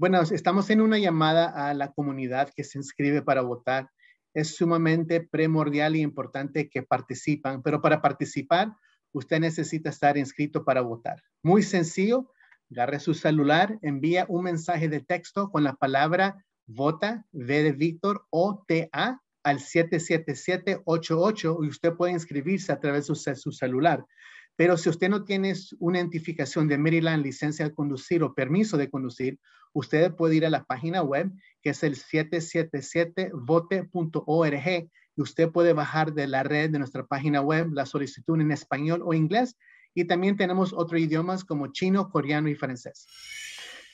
Bueno, estamos en una llamada a la comunidad que se inscribe para votar. Es sumamente primordial y e importante que participan, pero para participar, usted necesita estar inscrito para votar. Muy sencillo, agarre su celular, envía un mensaje de texto con la palabra vota, de Víctor, O, T, A, al 77788 y usted puede inscribirse a través de su celular. Pero si usted no tiene una identificación de Maryland, licencia de conducir o permiso de conducir, usted puede ir a la página web que es el 777vote.org y usted puede bajar de la red de nuestra página web la solicitud en español o inglés. Y también tenemos otros idiomas como chino, coreano y francés.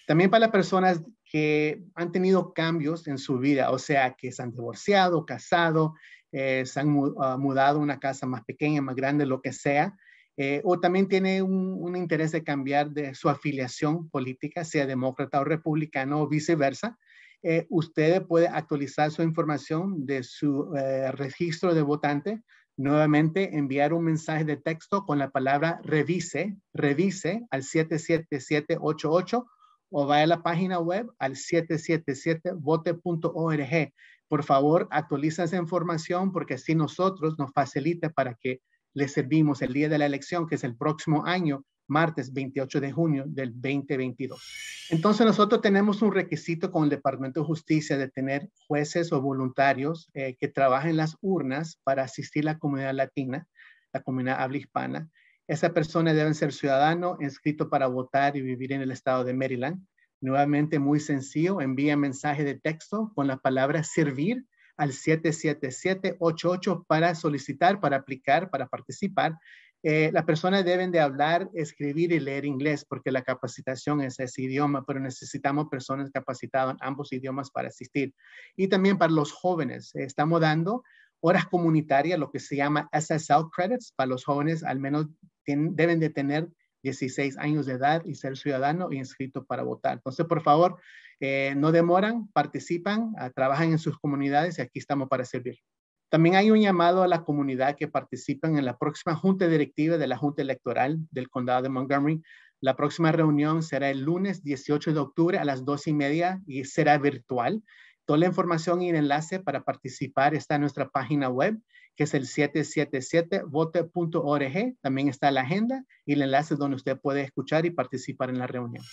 También para las personas que han tenido cambios en su vida, o sea, que se han divorciado, casado, eh, se han ah, mudado a una casa más pequeña, más grande, lo que sea. Eh, o también tiene un, interés de cambiar de su afiliación política, sea demócrata o republicano o viceversa, eh, usted puede actualizar su información de su eh, registro de votante, nuevamente enviar un mensaje de texto con la palabra revise, revise al 77788 o vaya a la página web al 777vote.org. Por favor, actualiza esa información porque así nosotros nos facilita para que le servimos el día de la elección, que es el próximo año, martes 28 de junio del 2022. Entonces nosotros tenemos un requisito con el Departamento de Justicia de tener jueces o voluntarios eh, que trabajen las urnas para asistir a la comunidad latina, la comunidad habla hispana. esa persona deben ser ciudadano inscrito para votar y vivir en el estado de Maryland. Nuevamente, muy sencillo, envía mensaje de texto con la palabra servir al 77788 para solicitar, para aplicar, para participar. Eh, las personas deben de hablar, escribir y leer inglés porque la capacitación es ese idioma, pero necesitamos personas capacitadas en ambos idiomas para asistir. Y también para los jóvenes, eh, estamos dando horas comunitarias, lo que se llama SSL credits para los jóvenes, al menos deben de tener 16 años de edad y ser ciudadano y inscrito para votar. Entonces, por favor, eh, no demoran, participan, ah, trabajan en sus comunidades y aquí estamos para servir. También hay un llamado a la comunidad que participan en la próxima junta directiva de la Junta Electoral del Condado de Montgomery. La próxima reunión será el lunes 18 de octubre a las 12 y media y será virtual. Toda la información y el enlace para participar está en nuestra página web, que es el 777vote.org. También está la agenda y el enlace donde usted puede escuchar y participar en la reunión.